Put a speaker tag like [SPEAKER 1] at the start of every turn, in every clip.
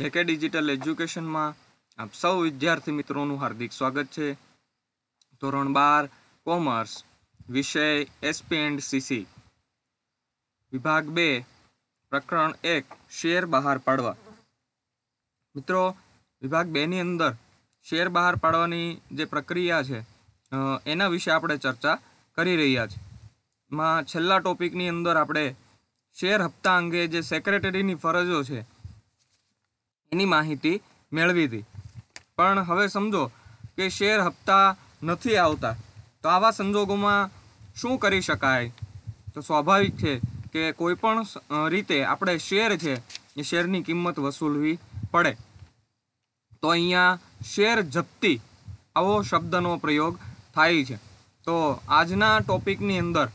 [SPEAKER 1] જેકે digital એજ્યુકેશનમાં આપ સૌ વિદ્યાર્થી મિત્રોનું હાર્દિક સ્વાગત છે ધોરણ બાર કોમર્સ વિષય એસપી એન્ડ સીસી વિભાગ બે પ્રકરણ એક શેર બહાર પાડવા મિત્રો વિભાગ બેની અંદર શેર બહાર પાડવાની જે પ્રક્રિયા છે એના વિશે આપણે ચર્ચા કરી રહ્યા છીએ માં છેલ્લા ટોપિકની અંદર આપણે શેર હપ્તા અંગે જે સેક્રેટરીની ફરજો છે એની માહિતી મેળવી હતી પણ હવે સમજો કે શેર હપ્તા નથી આવતા તો આવા સંજોગોમાં શું કરી શકાય તો સ્વાભાવિક છે કે કોઈપણ રીતે આપણે શેર છે એ શેરની કિંમત વસૂલવી પડે તો અહીંયા શેર જપ્તી આવો શબ્દનો પ્રયોગ થાય છે તો આજના ટોપિકની અંદર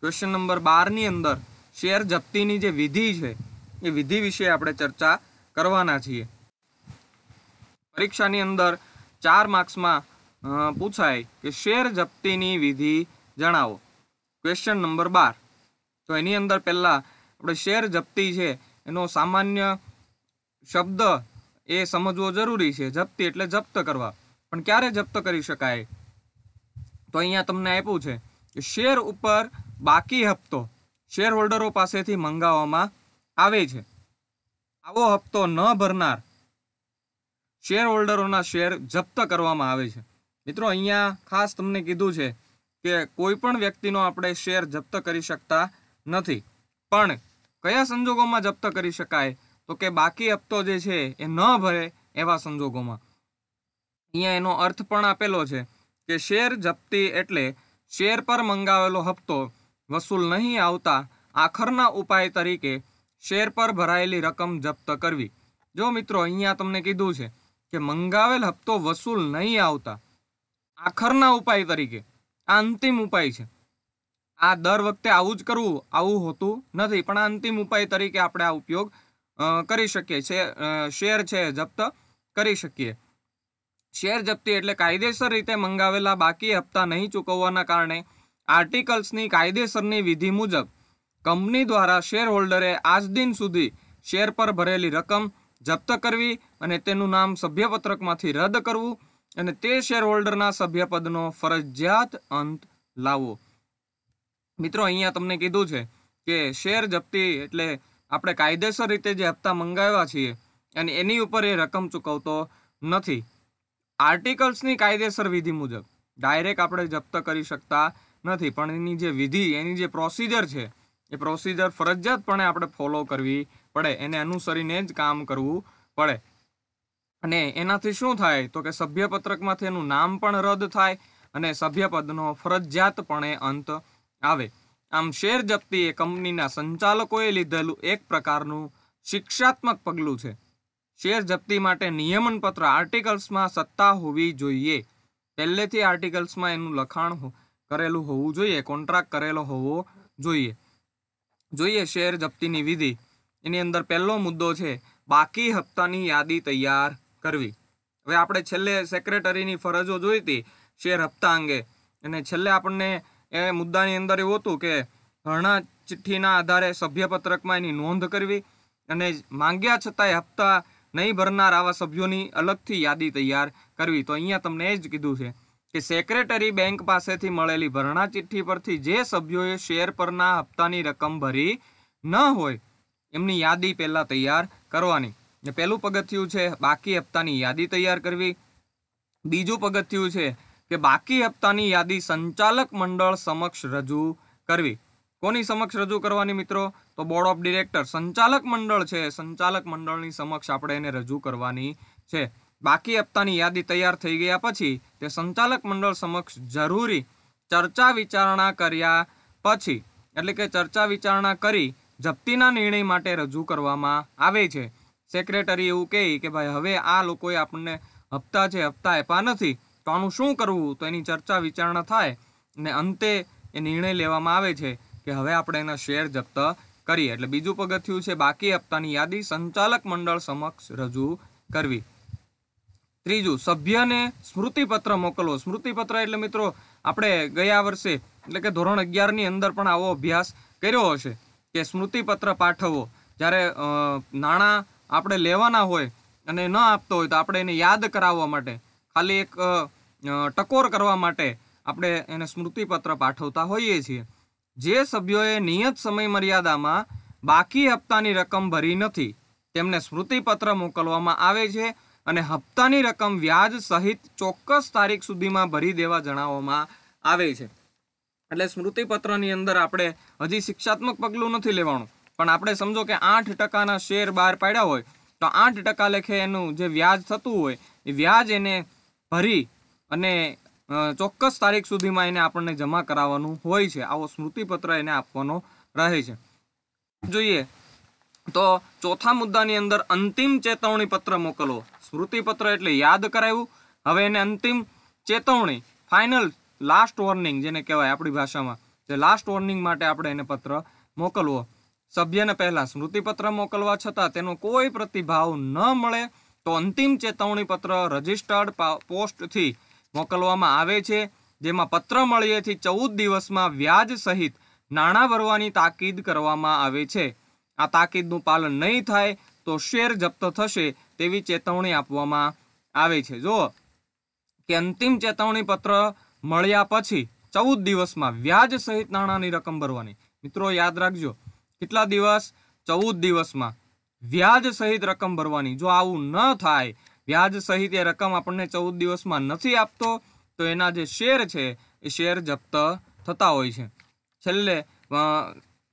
[SPEAKER 1] ક્વેશ્ચન નંબર બારની અંદર શેર જપ્તીની જે વિધિ છે એ વિધિ વિશે આપણે ચર્ચા કરવાના છીએ પરીક્ષાની અંદર ચાર માર્ક્સમાં પૂછાય કે શેર જપ્તીની વિધિ જણાવો ક્વેશ્ચન નંબર બાર તો એની અંદર પહેલાં આપણે શેર જપ્તી છે એનો સામાન્ય શબ્દ એ સમજવો જરૂરી છે જપ્તી એટલે જપ્ત કરવા પણ ક્યારે જપ્ત કરી શકાય તો અહીંયા તમને આપ્યું છે કે શેર ઉપર બાકી હપ્તો શેર હોલ્ડરો પાસેથી મંગાવવામાં આવે છે આવો હપ્તો ન ભરનાર શેર હોલ્ડરોના શેર જપ્ત કરવામાં આવે છે મિત્રો અહીંયા ખાસ તમને કીધું છે કે કોઈ પણ વ્યક્તિનો આપણે શેર જપ્ત કરી શકતા નથી પણ કયા સંજોગોમાં જપ્ત કરી શકાય તો કે બાકી હપ્તો જે છે એ ન ભરે એવા સંજોગોમાં અહીંયા એનો અર્થ પણ આપેલો છે કે શેર જપ્તી એટલે શેર પર મંગાવેલો હપ્તો વસૂલ નહીં આવતા આખરના ઉપાય તરીકે શેર પર ભરાયેલી રકમ જપ્ત કરવી જો મિત્રો અહીંયા તમને કીધું છે કે મંગાવેલ હપ્તો વસૂલ નહીં આવતા આખરના ઉપાય તરીકે આ અંતિમ ઉપાય છે આ દર વખતે આવું જ કરવું આવું હોતું નથી પણ આ અંતિમ ઉપાય તરીકે આપણે આ ઉપયોગ કરી શકીએ છે શેર છે જપ્ત કરી શકીએ શેર જપ્તી એટલે કાયદેસર રીતે મંગાવેલા બાકી હપ્તા નહીં ચૂકવવાના કારણે આર્ટિકલ્સની કાયદેસરની વિધિ મુજબ કંપની દ્વારા શેર હોલ્ડરે આજ દિન સુધી શેર પર ભરેલી રકમ જપ્ત કરવી અને તેનું નામ સભ્યપત્રકમાંથી રદ કરવું અને તે શેર હોલ્ડરના સભ્યપદનો ફરજિયાત અંત લાવવો મિત્રો અહીંયા તમને કીધું છે કે શેર જપ્તી એટલે આપણે કાયદેસર રીતે જે હપ્તા મંગાવ્યા છીએ અને એની ઉપર એ રકમ ચૂકવતો નથી આર્ટિકલ્સની કાયદેસર વિધિ મુજબ ડાયરેક્ટ આપણે જપ્ત કરી શકતા નથી પણ એની જે વિધિ એની જે પ્રોસિજર છે એ પ્રોસિજર ફરજિયાતપણે આપણે ફોલો કરવી પડે એને અનુસરીને જ કામ કરવું પડે અને એનાથી શું થાય તો કે સભ્યપત્રકમાંથી એનું નામ પણ રદ થાય અને સભ્યપદનો ફરજિયાતપણે અંત આવે આમ શેર જપ્તી એ કંપનીના સંચાલકોએ લીધેલું એક પ્રકારનું શિક્ષાત્મક પગલું છે શેર જપ્તી માટે નિયમનપત્ર આર્ટિકલ્સમાં સત્તા હોવી જોઈએ પહેલેથી આર્ટિકલ્સમાં એનું લખાણ કરેલું હોવું જોઈએ કોન્ટ્રાક્ટ કરેલો હોવો જોઈએ જોઈએ શેર જપ્તીની વિધિ એની અંદર પહેલો મુદ્દો છે બાકી હપ્તાની યાદી તૈયાર કરવી હવે આપણે છેલ્લે સેક્રેટરીની ફરજો જોઈ હતી શેર હપ્તા અંગે અને છેલ્લે આપણને એ મુદ્દાની અંદર એવું હતું કે ઘણા ચિઠ્ઠીના આધારે સભ્યપત્રકમાં એની નોંધ કરવી અને માંગ્યા છતાંય હપ્તા નહીં ભરનાર આવા સભ્યોની અલગથી યાદી તૈયાર કરવી તો અહીંયા તમને એ જ કીધું છે કે સેક્રેટરી બેંક પાસેથી મળેલી ભરણા ચિઠ્ઠી પરથી જે સભ્યોએ શેર પરના હપ્તાની રકમ ભરી ન હોય એમની યાદી પહેલાં તૈયાર કરવાની ને પહેલું પગથિયું છે બાકી હપ્તાની યાદી તૈયાર કરવી બીજું પગથિયું છે કે બાકી હપ્તાની યાદી સંચાલક મંડળ સમક્ષ રજૂ કરવી કોની સમક્ષ રજૂ કરવાની મિત્રો તો બોર્ડ ઓફ ડિરેક્ટર સંચાલક મંડળ છે સંચાલક મંડળની સમક્ષ આપણે એને રજૂ કરવાની છે બાકી હપ્તાની યાદી તૈયાર થઈ ગયા પછી તે સંચાલક મંડળ સમક્ષ જરૂરી ચર્ચા વિચારણા કર્યા પછી એટલે કે ચર્ચા વિચારણા કરી જપ્તીના નિર્ણય માટે રજૂ કરવામાં આવે છે સેક્રેટરી એવું કહે કે ભાઈ હવે આ લોકોએ આપણને હપ્તા છે હપ્તા આપ્યા નથી તો આનું શું કરવું તો એની ચર્ચા વિચારણા થાય અને અંતે એ નિર્ણય લેવામાં આવે છે કે હવે આપણે એના શેર જપ્ત કરીએ એટલે બીજું પગથિયું છે બાકી હપ્તાની યાદી સંચાલક મંડળ સમક્ષ રજૂ કરવી ત્રીજું સભ્યને સ્મૃતિપત્ર મોકલવો સ્મૃતિપત્ર એટલે મિત્રો આપણે ગયા વર્ષે એટલે કે ધોરણ અગિયારની અંદર પણ આવો અભ્યાસ કર્યો હશે કે સ્મૃતિપત્ર પાઠવવો જ્યારે નાણાં આપણે લેવાના હોય અને ન આપતો હોય તો આપણે એને યાદ કરાવવા માટે ખાલી એક ટકોર કરવા માટે આપણે એને સ્મૃતિપત્ર પાઠવતા હોઈએ છીએ જે સભ્યોએ નિયત સમય મર્યાદામાં બાકી હપ્તાની રકમ ભરી નથી તેમને સ્મૃતિપત્ર મોકલવામાં આવે છે અને હપ્તાની રકમ વ્યાજ સહિત ચોક્કસ તારીખ સુધીમાં ભરી દેવા જણાવવામાં આવે છે એટલે સ્મૃતિપત્રની અંદર આપણે હજી શિક્ષાત્મક પગલું નથી લેવાનું પણ આપણે સમજો કે આઠ ટકાના શેર બહાર પાડ્યા હોય તો આઠ ટકા લેખે એનું જે વ્યાજ થતું હોય એ વ્યાજ એને ભરી અને ચોક્કસ તારીખ સુધીમાં એને આપણને જમા કરાવવાનું હોય છે આવો સ્મૃતિપત્ર એને આપવાનો રહે છે જોઈએ તો ચોથા મુદ્દાની અંદર અંતિમ ચેતવણી પત્ર મોકલો સ્મૃતિપત્ર એટલે યાદ કરાવ્યું હવે એને અંતિમ ચેતવણી ફાઇનલ લાસ્ટ વોર્નિંગ જેને કહેવાય આપણી ભાષામાં જે લાસ્ટ વોર્નિંગ માટે આપણે એને પત્ર મોકલવો સભ્યને પહેલાં સ્મૃતિપત્ર મોકલવા છતાં તેનો કોઈ પ્રતિભાવ ન મળે તો અંતિમ ચેતવણી પત્ર રજિસ્ટર્ડ પોસ્ટથી મોકલવામાં આવે છે જેમાં પત્ર મળીએથી ચૌદ દિવસમાં વ્યાજ સહિત નાણાં ભરવાની તાકીદ કરવામાં આવે છે આ તાકીદનું પાલન નહીં થાય તો શેર જપ્ત થશે તેવી ચેતવણી આપવામાં આવે છે જો કે અંતિમ ચેતવણી પત્ર મળ્યા પછી ચૌદ દિવસમાં વ્યાજ સહિત નાણાંની રકમ ભરવાની મિત્રો યાદ રાખજો કેટલા દિવસ ચૌદ દિવસમાં વ્યાજ સહિત રકમ ભરવાની જો આવું ન થાય વ્યાજ સહિત એ રકમ આપણને ચૌદ દિવસમાં નથી આપતો તો એના જે શેર છે એ શેર જપ્ત થતા હોય છે છેલ્લે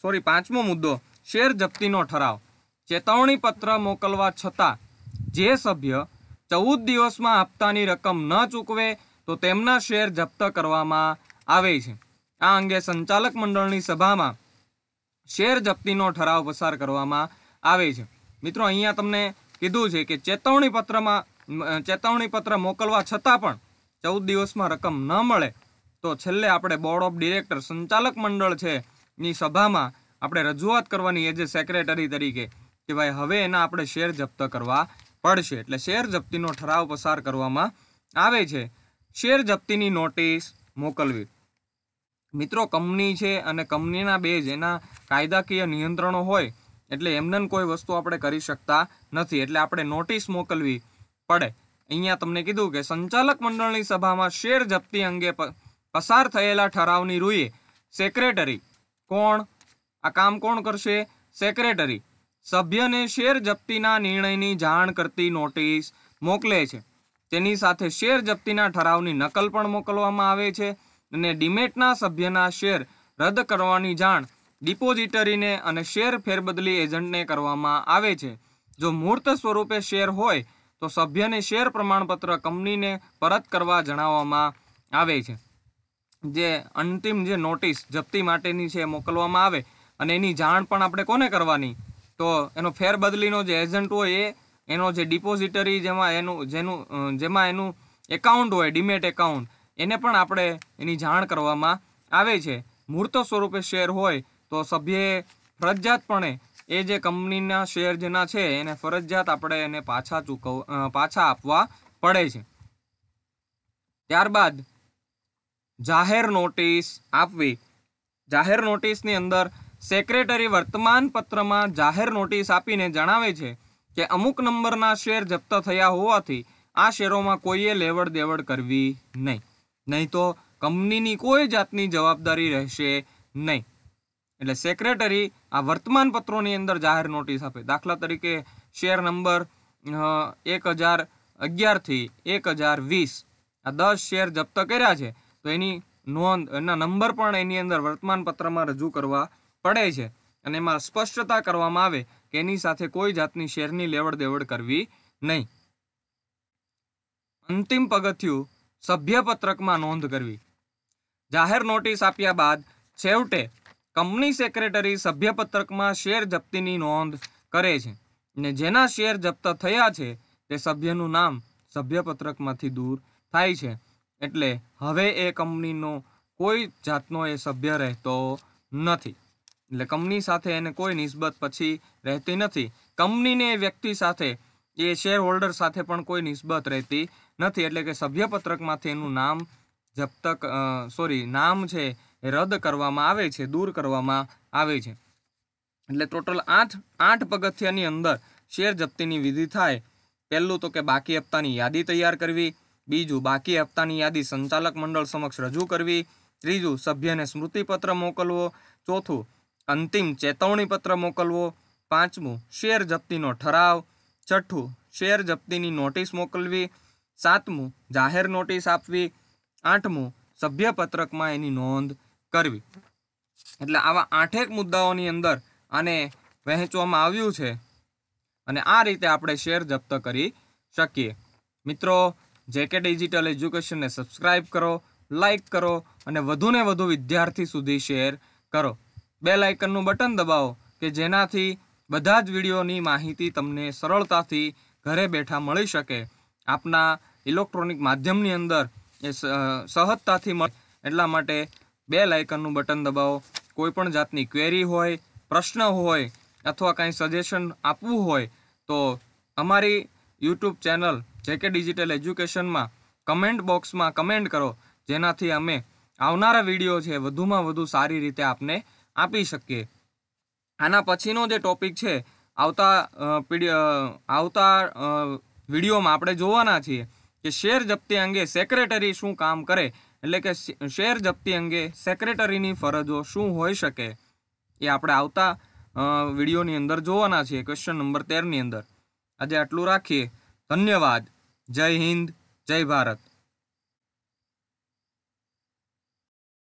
[SPEAKER 1] સોરી પાંચમો મુદ્દો શેર જપ્તીનો ઠરાવ ચેતવણી પત્ર મોકલવા છતાં જે સભ્ય ચૌદ દિવસમાં હપ્તાની રકમ ન ચૂકવે તો તેમના શેર જપ્ત કરવામાં આવે છે આ અંગે સંચાલક મંડળની સભામાં શેર જપ્તીનો ઠરાવ પસાર કરવામાં આવે છે મિત્રો અહીંયા તમને કીધું છે કે ચેતવણી પત્રમાં ચેતવણી પત્ર મોકલવા છતાં પણ ચૌદ દિવસમાં રકમ ન મળે તો છેલ્લે આપણે બોર્ડ ઓફ ડિરેક્ટર સંચાલક મંડળ છે ની સભામાં આપણે રજૂઆત કરવાની એઝ એ સેક્રેટરી તરીકે કે ભાઈ હવે એના આપણે શેર જપ્ત કરવા પડશે એટલે શેર જપ્તીનો ઠરાવ પસાર કરવામાં આવે છે શેર જપ્તીની નોટિસ મોકલવી મિત્રો કંપની છે અને કંપનીના બે જેના કાયદાકીય નિયંત્રણો હોય એટલે એમને કોઈ વસ્તુ આપણે કરી શકતા નથી એટલે આપણે નોટિસ મોકલવી પડે અહીંયા તમને કીધું કે સંચાલક મંડળની સભામાં શેર જપ્તી અંગે પસાર થયેલા ઠરાવની રૂએ સેક્રેટરી કોણ આ કામ કોણ કરશે સેક્રેટરી સભ્યને શેર જપ્તીના નિર્ણયની જાણ કરતી નોટિસ મોકલે છે તેની સાથે શેર જપ્તીના ઠરાવની નકલ પણ મોકલવામાં આવે છે અને ડિમેટના સભ્યના શેર રદ કરવાની જાણ ડિપોઝિટરીને અને શેર ફેરબદલી એજન્ટને કરવામાં આવે છે જો મૂર્ત સ્વરૂપે શેર હોય તો સભ્યને શેર પ્રમાણપત્ર કંપનીને પરત કરવા જણાવવામાં આવે છે જે અંતિમ જે નોટિસ જપ્તી માટેની છે મોકલવામાં આવે અને એની જાણ પણ આપણે કોને કરવાની તો એનો ફેરબદલીનો જે એજન્ટ હોય એ એનો જે ડિપોઝિટરી જેમાં એનું જેનું જેમાં એનું એકાઉન્ટ હોય ડીમેટ એકાઉન્ટ એને પણ આપણે એની જાણ કરવામાં આવે છે મૂર્ત સ્વરૂપે શેર હોય તો સભ્યએ ફરજિયાતપણે એ જે કંપનીના શેર જેના છે એને ફરજિયાત આપણે એને પાછા ચૂકવ પાછા આપવા પડે છે ત્યારબાદ જાહેર નોટિસ આપવી જાહેર નોટિસની અંદર સેક્રેટરી વર્તમાનપત્રમાં જાહેર નોટિસ આપીને જણાવે છે કે અમુક નંબરના શેર જપ્ત થયા હોવાથી આ શેરોમાં કોઈએ લેવડ દેવડ કરવી નહીં નહીં તો કંપનીની કોઈ જાતની જવાબદારી રહેશે નહીં એટલે સેક્રેટરી આ વર્તમાનપત્રોની અંદર જાહેર નોટિસ આપે દાખલા તરીકે શેર નંબર એક હજાર અગિયારથી એક હજાર વીસ આ દસ શેર જપ્ત કર્યા છે તો એની નોંધ એના નંબર પણ એની અંદર વર્તમાનપત્રમાં રજૂ કરવા પડે છે અને એમાં સ્પષ્ટતા કરવામાં આવે કે એની સાથે કોઈ જાતની શેરની લેવડ દેવડ કરવી નહીં અંતિમ પગથિયું સભ્યપત્રકમાં નોંધ કરવી જાહેર નોટિસ આપ્યા બાદ છેવટે કંપની સેક્રેટરી સભ્યપત્રકમાં શેર જપ્તીની નોંધ કરે છે ને જેના શેર જપ્ત થયા છે તે સભ્યનું નામ સભ્યપત્રકમાંથી દૂર થાય છે એટલે હવે એ કંપનીનો કોઈ જાતનો એ સભ્ય રહેતો નથી એટલે કંપની સાથે એને કોઈ નિસ્બત પછી રહેતી નથી કંપનીને એ વ્યક્તિ સાથે એ શેર હોલ્ડર સાથે પણ કોઈ નિસ્બત રહેતી નથી એટલે કે સભ્યપત્રકમાંથી એનું નામ જપ્તક સોરી નામ છે એ રદ કરવામાં આવે છે દૂર કરવામાં આવે છે એટલે ટોટલ આઠ આઠ પગથિયાની અંદર શેર જપ્તીની વિધિ થાય પહેલું તો કે બાકી હપ્તાની યાદી તૈયાર કરવી બીજું બાકી હપ્તાની યાદી સંચાલક મંડળ સમક્ષ રજૂ કરવી ત્રીજું સભ્યને સ્મૃતિપત્ર મોકલવો ચોથું અંતિમ ચેતવણી પત્ર મોકલવો પાંચમું શેર જપ્તીનો ઠરાવ છઠ્ઠું શેર જપ્તીની નોટિસ મોકલવી સાતમું જાહેર નોટિસ આપવી આઠમું સભ્યપત્રકમાં એની નોંધ કરવી એટલે આવા આઠેક મુદ્દાઓની અંદર આને વહેંચવામાં આવ્યું છે અને આ રીતે આપણે શેર જપ્ત કરી શકીએ મિત્રો જેકે ડિજિટલ એજ્યુકેશનને સબસ્ક્રાઈબ કરો લાઈક કરો અને વધુને વધુ વિદ્યાર્થી સુધી શેર કરો બેલ આઇકનનું બટન દબાવો કે જેનાથી બધા જ વિડીયોની માહિતી તમને સરળતાથી ઘરે બેઠા મળી શકે આપના ઇલેક્ટ્રોનિક માધ્યમની અંદર એ સહજતાથી મળે એટલા માટે બેલ આઇકનનું બટન દબાવો કોઈપણ જાતની ક્વેરી હોય પ્રશ્ન હોય અથવા કાંઈ સજેશન આપવું હોય તો અમારી યુટ્યુબ ચેનલ જેકે ડિજિટલ એજ્યુકેશનમાં કમેન્ટ બોક્સમાં કમેન્ટ કરો જેનાથી અમે આવનારા વિડીયો છે વધુમાં વધુ સારી રીતે આપને આપી શકીએ આના પછીનો જે ટોપિક છે આવતા પીડી આવતા વિડીયોમાં આપણે જોવાના છીએ કે શેર જપ્તી અંગે સેક્રેટરી શું કામ કરે એટલે કે શેર જપ્તી અંગે સેક્રેટરીની ફરજો શું હોઈ શકે એ આપણે આવતા વિડીયોની અંદર જોવાના છીએ ક્વેશ્ચન નંબર તેરની અંદર આજે આટલું રાખીએ ધન્યવાદ જય હિન્દ જય ભારત